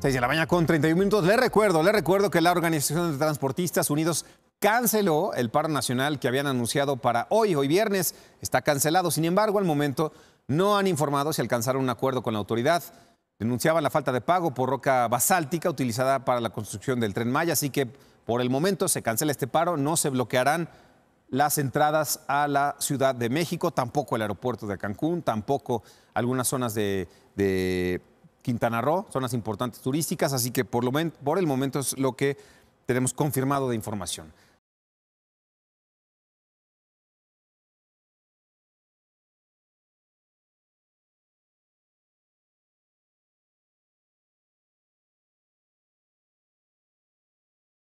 6 de la mañana con 31 minutos. Le recuerdo, le recuerdo que la Organización de Transportistas Unidos canceló el paro nacional que habían anunciado para hoy, hoy viernes. Está cancelado. Sin embargo, al momento no han informado si alcanzaron un acuerdo con la autoridad. Denunciaban la falta de pago por roca basáltica utilizada para la construcción del tren Maya. Así que por el momento se cancela este paro. No se bloquearán las entradas a la Ciudad de México, tampoco el aeropuerto de Cancún, tampoco algunas zonas de Quintana Roo, zonas importantes turísticas, así que por, lo, por el momento es lo que tenemos confirmado de información.